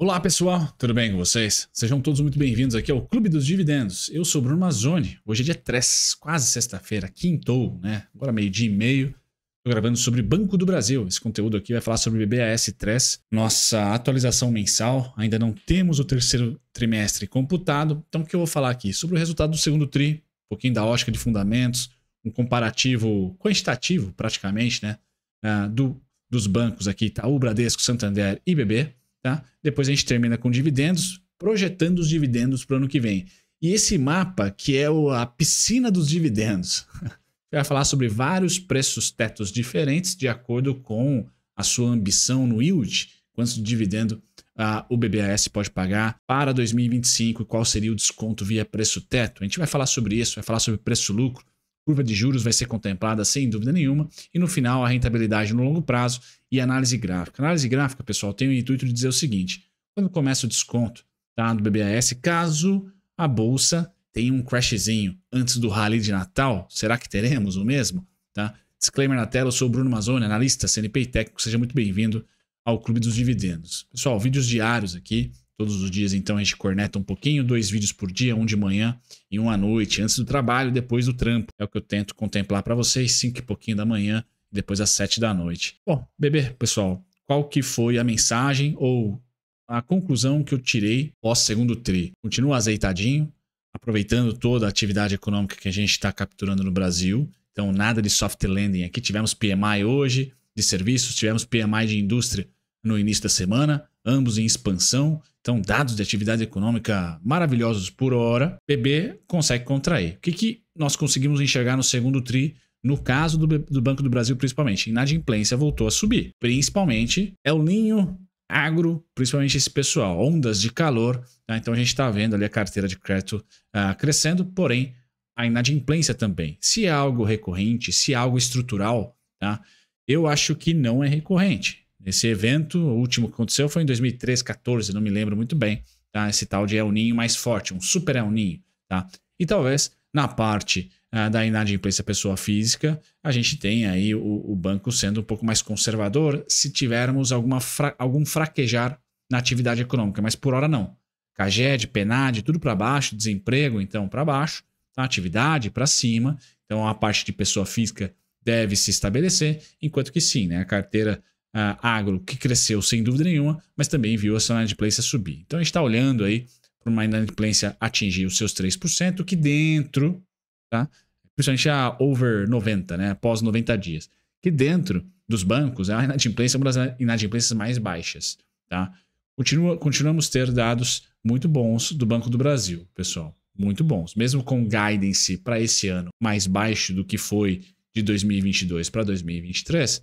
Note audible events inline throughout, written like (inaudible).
Olá pessoal, tudo bem com vocês? Sejam todos muito bem-vindos aqui ao Clube dos Dividendos. Eu sou Bruno Mazzoni. Hoje é dia 3, quase sexta-feira, quintou, né? Agora meio-dia e meio. Estou gravando sobre Banco do Brasil. Esse conteúdo aqui vai falar sobre BBAS3, nossa atualização mensal. Ainda não temos o terceiro trimestre computado. Então, o que eu vou falar aqui? Sobre o resultado do segundo TRI, um pouquinho da ótica de fundamentos, um comparativo quantitativo, praticamente, né? Ah, do, dos bancos aqui, Itaú, Bradesco, Santander e BB. Tá? Depois a gente termina com dividendos, projetando os dividendos para o ano que vem. E esse mapa, que é a piscina dos dividendos, (laughs) vai falar sobre vários preços tetos diferentes de acordo com a sua ambição no yield, quanto de dividendo ah, o BBAS pode pagar para 2025 e qual seria o desconto via preço teto. A gente vai falar sobre isso, vai falar sobre preço lucro, curva de juros vai ser contemplada sem dúvida nenhuma, e no final a rentabilidade no longo prazo e análise gráfica. análise gráfica, pessoal, tem o intuito de dizer o seguinte: quando começa o desconto tá, do BBAS, caso a bolsa tenha um crashzinho antes do rally de Natal, será que teremos o mesmo? Tá? Disclaimer na tela, eu sou o Bruno Mazzoni, analista, CNP e técnico, seja muito bem-vindo ao Clube dos Dividendos. Pessoal, vídeos diários aqui, Todos os dias, então, a gente corneta um pouquinho, dois vídeos por dia, um de manhã e um à noite, antes do trabalho, depois do trampo. É o que eu tento contemplar para vocês, cinco e pouquinho da manhã, depois às sete da noite. Bom, bebê, pessoal, qual que foi a mensagem ou a conclusão que eu tirei pós segundo tri? Continua azeitadinho, aproveitando toda a atividade econômica que a gente está capturando no Brasil. Então, nada de soft landing aqui. Tivemos PMI hoje de serviços, tivemos PMI de indústria no início da semana ambos em expansão. Então, dados de atividade econômica maravilhosos por hora. BB consegue contrair. O que, que nós conseguimos enxergar no segundo TRI no caso do, do, Banco do Brasil, principalmente, inadimplência voltou a subir. Principalmente é o ninho agro, principalmente esse pessoal, ondas de calor. Tá? Então a gente está vendo ali a carteira de crédito uh, crescendo, porém a inadimplência também. Se é algo recorrente, se é algo estrutural, tá? eu acho que não é recorrente. Esse evento, o último que aconteceu foi em 2013, 14, não me lembro muito bem, tá? Esse tal de El Ninho mais forte, um super El Ninho, tá? E talvez na parte ah, da inadimplência pessoa física, a gente tem aí o, o, banco sendo um pouco mais conservador se tivermos alguma fra algum fraquejar na atividade econômica, mas por hora não. CAGED, penade tudo para baixo, desemprego então para baixo, tá? atividade para cima, então a parte de pessoa física deve se estabelecer, enquanto que sim, né? a carteira uh, agro, que cresceu sem dúvida nenhuma, mas também viu a sua inadimplência subir. Então a gente está olhando aí para uma inadimplência atingir os seus 3%, que dentro, tá? principalmente a over 90, né? após 90 dias, que dentro dos bancos é a inadimplência uma das inadimplências mais baixas. Tá? Continua, continuamos ter dados muito bons do Banco do Brasil, pessoal. Muito bons. Mesmo com guidance para esse ano mais baixo do que foi de 2022 para 2023,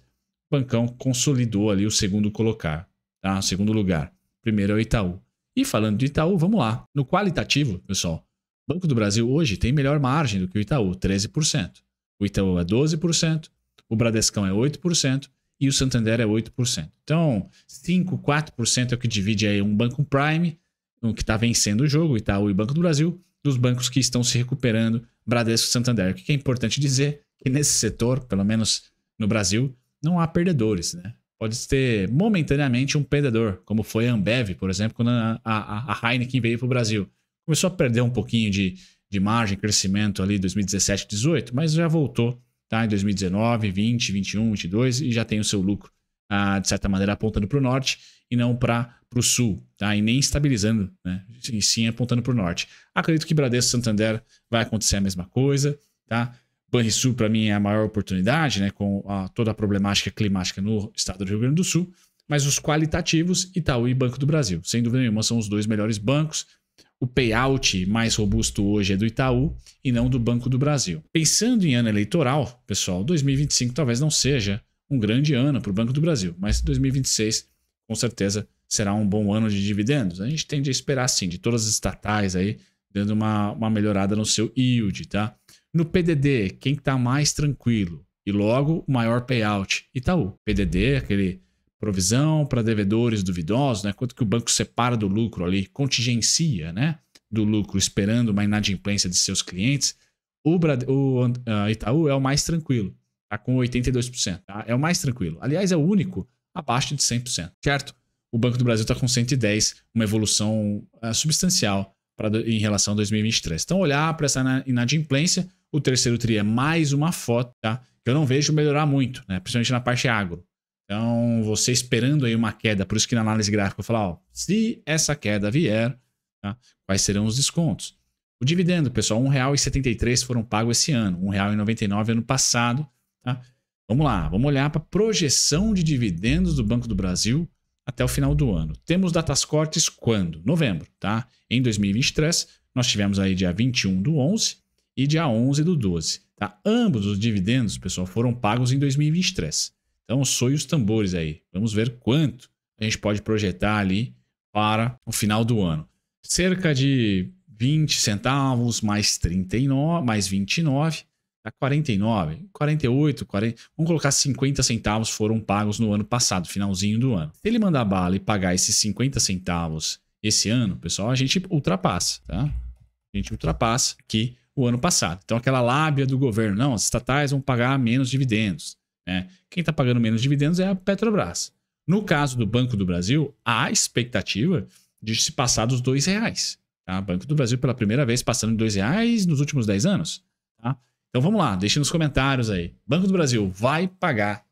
Bancão consolidou ali o segundo colocar, tá? O segundo lugar. Primeiro é o Itaú. E falando de Itaú, vamos lá. No qualitativo, pessoal, o Banco do Brasil hoje tem melhor margem do que o Itaú, 13%. O Itaú é 12%, o Bradescão é 8% e o Santander é 8%. Então, 5, 4% é o que divide aí um banco Prime, um que está vencendo o jogo, Itaú e Banco do Brasil, dos bancos que estão se recuperando, Bradesco e Santander. O que é importante dizer que nesse setor, pelo menos no Brasil, não há perdedores, né? Pode ter momentaneamente um perdedor, como foi a Ambev, por exemplo, quando a, a, a Heineken veio para o Brasil. Começou a perder um pouquinho de, de margem, crescimento ali em 2017, 2018, mas já voltou tá? em 2019, 20, 21, 22 e já tem o seu lucro, ah, de certa maneira, apontando para o norte e não para o sul, tá? e nem estabilizando, né? e sim apontando para o norte. Acredito que Bradesco Santander vai acontecer a mesma coisa. Tá? Banrisul, para mim, é a maior oportunidade, né, com a, toda a problemática climática no estado do Rio Grande do Sul, mas os qualitativos, Itaú e Banco do Brasil. Sem dúvida nenhuma, são os dois melhores bancos. O payout mais robusto hoje é do Itaú e não do Banco do Brasil. Pensando em ano eleitoral, pessoal, 2025 talvez não seja um grande ano para o Banco do Brasil, mas 2026 com certeza será um bom ano de dividendos. A gente tende a esperar sim, de todas as estatais aí, dando uma, uma melhorada no seu yield, tá? No PDD, quem está mais tranquilo? E logo, o maior payout, Itaú. Tá PDD, aquele provisão para devedores duvidosos, né? quanto que o banco separa do lucro ali, contingencia né? do lucro esperando uma inadimplência de seus clientes, o, o ah, Itaú é o mais tranquilo, tá com 82%. Tá? É o mais tranquilo. Aliás, é o único abaixo de 100%, certo? O Banco do Brasil está com 110, uma evolução uh, substancial pra, em relação a 2023. Então, olhar para essa inadimplência, o terceiro TRI é mais uma foto, tá? Que eu não vejo melhorar muito, né? Principalmente na parte agro. Então, você esperando aí uma queda, por isso que na análise gráfica eu falo, ó, se essa queda vier, tá? quais serão os descontos? O dividendo, pessoal, R$ 1,73 foram pagos esse ano, R$ 1,99 ano passado. Tá? Vamos lá, vamos olhar para a projeção de dividendos do Banco do Brasil até o final do ano. Temos datas cortes quando? Novembro, tá? Em 2023, nós tivemos aí dia 21 do 11, e dia 11 do 12. Tá? Ambos os dividendos, pessoal, foram pagos em 2023. Então, soe os tambores aí. Vamos ver quanto a gente pode projetar ali para o final do ano. Cerca de 20 centavos mais 39, mais 29, tá 49, 48, 40, vamos colocar 50 centavos foram pagos no ano passado, finalzinho do ano. Se ele mandar bala e pagar esses 50 centavos esse ano, pessoal, a gente ultrapassa, tá? A gente ultrapassa aqui o ano passado. Então, aquela lábia do governo, não, as estatais vão pagar menos dividendos. Né? Quem está pagando menos dividendos é a Petrobras. No caso do Banco do Brasil, há expectativa de se passar dos dois reais. Tá? Banco do Brasil pela primeira vez passando de dois reais nos últimos 10 anos. Tá? Então vamos lá, deixe nos comentários aí. Banco do Brasil vai pagar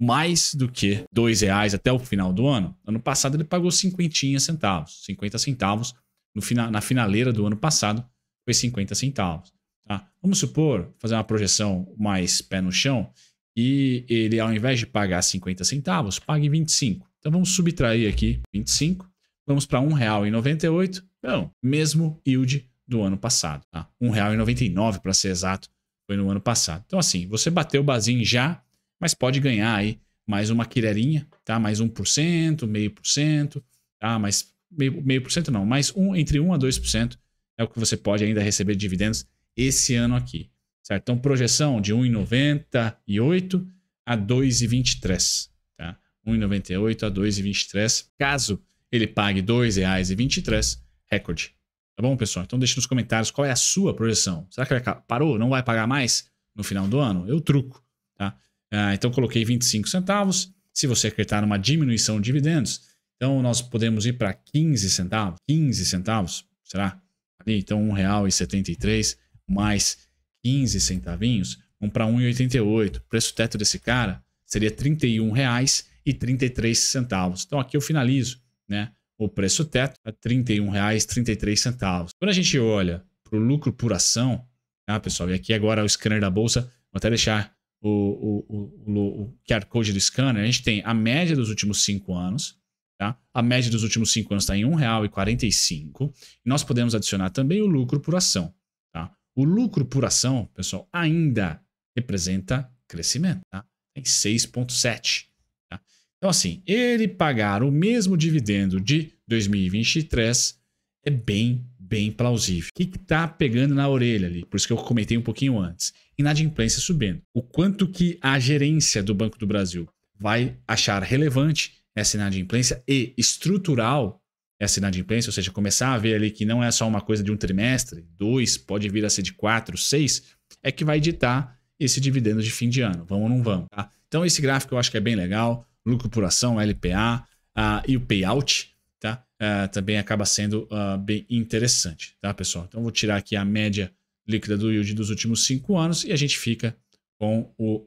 mais do que dois reais até o final do ano? Ano passado ele pagou cinquentinha centavos, 50 centavos no final, na finaleira do ano passado foi 50 centavos. Tá? Vamos supor, fazer uma projeção mais pé no chão, e ele, ao invés de pagar 50 centavos, pague 25. Então vamos subtrair aqui 25, vamos para R$1,98. 1,98. Então, mesmo yield do ano passado. Tá? R$ para ser exato, foi no ano passado. Então, assim, você bateu o basim já, mas pode ganhar aí mais uma quilerinha, tá? Mais 1%, meio por cento, tá? Mais meio por cento não, mais um entre 1 a 2% é o que você pode ainda receber de dividendos esse ano aqui. Certo? Então, projeção de 1,98 a 2,23. Tá? 1,98 a 2,23. Caso ele pague R$ 2,23, recorde. Tá bom, pessoal? Então deixe nos comentários qual é a sua projeção. Será que ele parou? Não vai pagar mais no final do ano? Eu truco. Tá? Ah, então coloquei 25 centavos. Se você acreditar numa diminuição de dividendos, então nós podemos ir para 15 centavos. 15 centavos, será? ali, então R$ 1,73 mais 15 centavinhos, vão para R$ 1,88. O preço teto desse cara seria R$ 31,33. Então aqui eu finalizo, né? O preço teto é R$ 31,33. Quando a gente olha para o lucro por ação, tá, pessoal? E aqui agora o scanner da bolsa, vou até deixar o, o, o, o QR Code do scanner, a gente tem a média dos últimos cinco anos, Tá? A média dos últimos cinco anos está em R$ 1,45. E nós podemos adicionar também o lucro por ação. Tá? O lucro por ação, pessoal, ainda representa crescimento. Tá? Em 6,7. Tá? Então, assim, ele pagar o mesmo dividendo de 2023 é bem, bem plausível. O que está pegando na orelha ali? Por isso que eu comentei um pouquinho antes. Inadimplência subindo. O quanto que a gerência do Banco do Brasil vai achar relevante é essa inadimplência e estrutural é essa inadimplência, ou seja, começar a ver ali que não é só uma coisa de um trimestre, dois, pode vir a ser de quatro, seis, é que vai editar esse dividendo de fim de ano, vamos ou não vamos. Tá? Então esse gráfico eu acho que é bem legal, lucro por ação, LPA uh, ah, e o payout, tá? Uh, também acaba sendo uh, bem interessante, tá pessoal? Então vou tirar aqui a média líquida do yield dos últimos cinco anos e a gente fica com o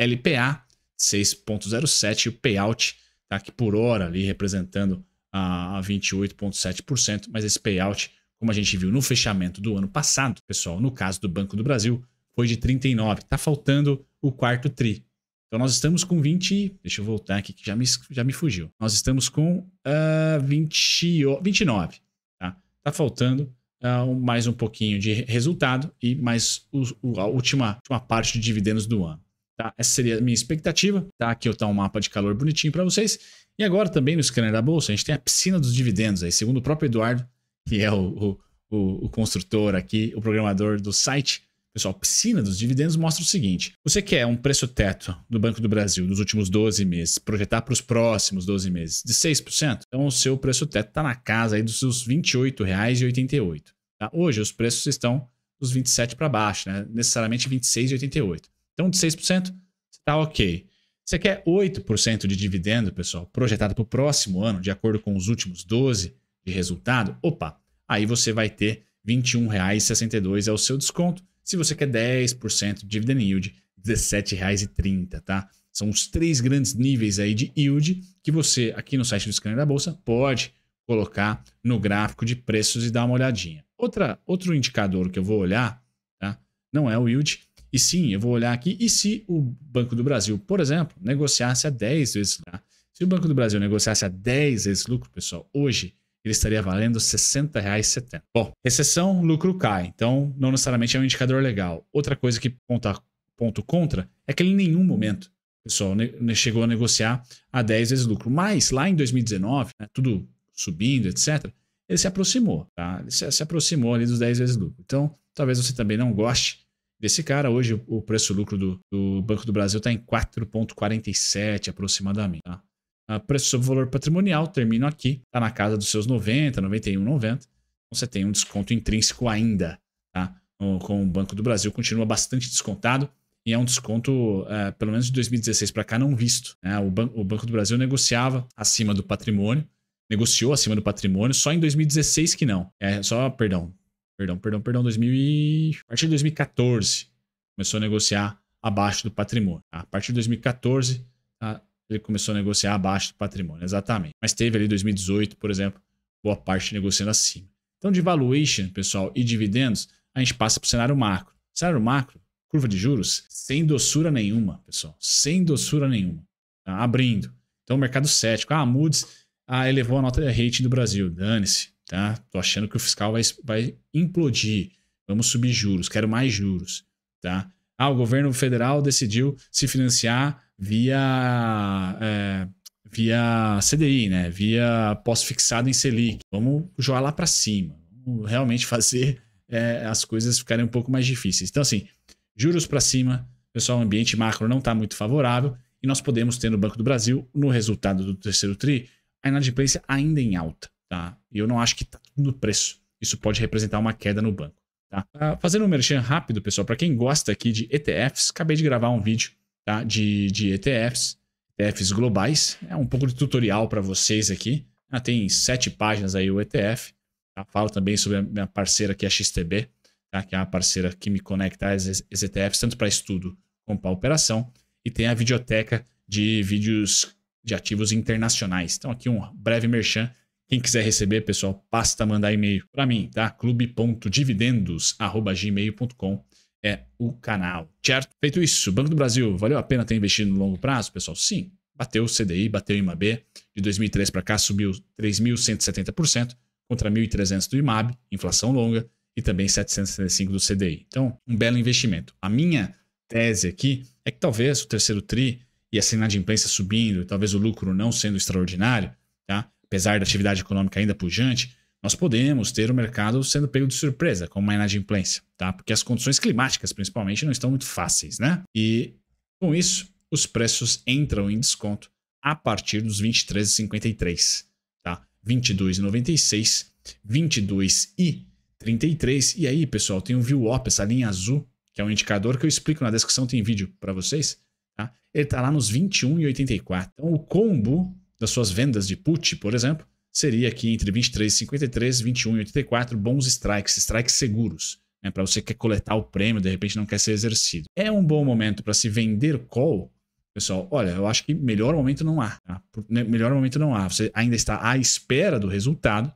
LPA 6.07 e o payout tá? aqui por hora ali representando a, 28,7%, mas esse payout, como a gente viu no fechamento do ano passado, pessoal, no caso do Banco do Brasil, foi de 39%. Está faltando o quarto TRI. Então nós estamos com 20. Deixa eu voltar aqui que já me, já me fugiu. Nós estamos com uh, 20, 29. Tá, tá faltando uh, mais um pouquinho de resultado e mais o, o, a última, última parte de dividendos do ano. Tá? Essa seria a minha expectativa. Tá? Aqui eu tá um mapa de calor bonitinho para vocês. E agora também no scanner da bolsa, a gente tem a piscina dos dividendos. Aí, segundo o próprio Eduardo, que é o, o, o, o construtor aqui, o programador do site. Pessoal, piscina dos dividendos mostra o seguinte: você quer um preço teto do Banco do Brasil dos últimos 12 meses, projetar para os próximos 12 meses de 6%? Então o seu preço teto está na casa aí dos seus R$ 28,88. Tá? Hoje os preços estão dos 27 para baixo, né? necessariamente 26,88. Então, de 6%, está ok. Você quer 8% de dividendo, pessoal, projetado para o próximo ano, de acordo com os últimos 12 de resultado? Opa, aí você vai ter R$ 21,62 é o seu desconto. Se você quer 10% de dividend yield, R$ 17,30, tá? São os três grandes níveis aí de yield que você, aqui no site do Scanner da Bolsa, pode colocar no gráfico de preços e dar uma olhadinha. Outra, outro indicador que eu vou olhar, tá? Não é o yield, e sim, eu vou olhar aqui, e se o Banco do Brasil, por exemplo, negociasse a 10 vezes lucro? Se o Banco do Brasil negociasse a 10 vezes lucro, pessoal, hoje ele estaria valendo R$ 60,70. Bom, recessão, lucro cai, então não necessariamente é um indicador legal. Outra coisa que ponta, ponto contra é que ele em nenhum momento, pessoal, chegou a negociar a 10 vezes lucro. Mas lá em 2019, né, tudo subindo, etc., ele se aproximou, tá? Ele se, se aproximou ali dos 10 vezes lucro. Então, talvez você também não goste desse cara. Hoje o preço-lucro do, do, Banco do Brasil está em 4,47 aproximadamente. Tá? A ah, preço sobre valor patrimonial, termino aqui, está na casa dos seus 90, 91, 90. Então você tem um desconto intrínseco ainda. Tá? Com o Banco do Brasil continua bastante descontado e é um desconto, é, pelo menos de 2016 para cá, não visto. Né? O, Ban o Banco do Brasil negociava acima do patrimônio negociou acima do patrimônio, só em 2016 que não. É, só, perdão, Perdão, perdão, perdão, 2000 e... a partir de 2014 começou a negociar abaixo do patrimônio. Tá? A partir de 2014 tá? ele começou a negociar abaixo do patrimônio, exatamente. Mas teve ali 2018, por exemplo, boa parte negociando acima. Então, de valuation, pessoal, e dividendos, a gente passa para o cenário macro. Cenário macro, curva de juros, sem doçura nenhuma, pessoal. Sem doçura nenhuma. Tá? Abrindo. Então, mercado cético. Ah, Moody's ah, elevou a nota de rating do Brasil. Dane-se. Tá? Tô achando que o fiscal vai, vai implodir. Vamos subir juros, quero mais juros. Tá? Ah, o governo federal decidiu se financiar via, é, via CDI, né? via pós-fixado em Selic. Vamos jogar lá para cima. Vamos realmente fazer é, as coisas ficarem um pouco mais difíceis. Então, assim, juros para cima, pessoal, o ambiente macro não está muito favorável e nós podemos ter no Banco do Brasil, no resultado do terceiro TRI, a inadimplência ainda em alta. Tá? E eu não acho que está no preço. Isso pode representar uma queda no banco. Tá? Uh, fazendo um merchan rápido, pessoal, para quem gosta aqui de ETFs, acabei de gravar um vídeo tá? de, de ETFs, ETFs globais. É um pouco de tutorial para vocês aqui. Ah, tem sete páginas aí o ETF. Tá? Falo também sobre a minha parceira que é a XTB, tá? que é a parceira que me conecta às ETFs, tanto para estudo como para operação. E tem a videoteca de vídeos de ativos internacionais. Então, aqui um breve merchan quem quiser receber, pessoal, basta mandar e-mail para mim, tá? clube.dividendos@gmail.com é o canal, certo? Feito isso, Banco do Brasil, valeu a pena ter investido no longo prazo, pessoal? Sim. Bateu o CDI, bateu o IMAB, de 2003 para cá subiu 3.170% contra 1.300 do IMAB, inflação longa, e também 775 do CDI. Então, um belo investimento. A minha tese aqui é que talvez o terceiro TRI e a de imprensa subindo, e talvez o lucro não sendo extraordinário, tá? apesar da atividade econômica ainda pujante, nós podemos ter o mercado sendo pego de surpresa, como uma inadimplência, tá? Porque as condições climáticas, principalmente, não estão muito fáceis, né? E com isso, os preços entram em desconto a partir dos 23,53, tá? 22,96, 22 e 33. E aí, pessoal, tem o VWAP, essa linha azul, que é um indicador que eu explico na descrição, tem vídeo para vocês, tá? Ele tá lá nos 21,84. Então, o combo das suas vendas de put, por exemplo, seria aqui entre 23,53 21,84 bons strikes, strikes seguros. Né, para você que quer coletar o prêmio, de repente não quer ser exercido. É um bom momento para se vender call, pessoal. Olha, eu acho que melhor momento não há. Tá? Né, melhor momento não há. Você ainda está à espera do resultado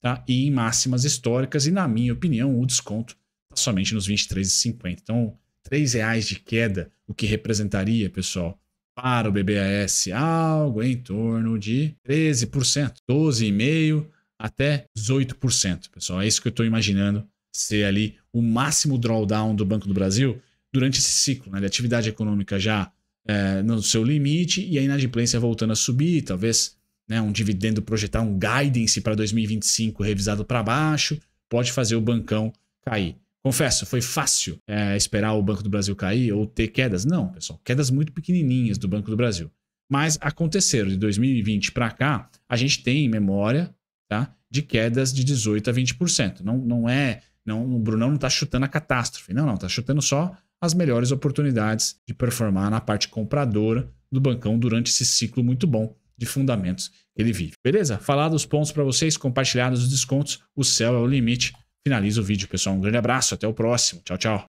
tá? e em máximas históricas. E na minha opinião, o desconto está somente nos 23,50. Então, R$ reais de queda, o que representaria, pessoal, para o BBAS, algo em torno de 13%, 12,5% até 18%. Pessoal, é isso que eu estou imaginando ser ali o máximo drawdown do Banco do Brasil durante esse ciclo, né, de atividade econômica já é, no seu limite e a inadimplência voltando a subir, talvez né, um dividendo projetar um guidance para 2025 revisado para baixo, pode fazer o bancão cair. Confesso, foi fácil é, esperar o Banco do Brasil cair ou ter quedas. Não, pessoal, quedas muito pequenininhas do Banco do Brasil. Mas aconteceram de 2020 para cá, a gente tem memória tá, de quedas de 18% a 20%. Não, não é. Não, o Brunão não está chutando a catástrofe. Não, não, está chutando só as melhores oportunidades de performar na parte compradora do bancão durante esse ciclo muito bom de fundamentos que ele vive. Beleza? Falados os pontos para vocês, compartilhados os descontos, o céu é o limite finaliza o vídeo, pessoal. Um grande abraço, até o próximo. Tchau, tchau.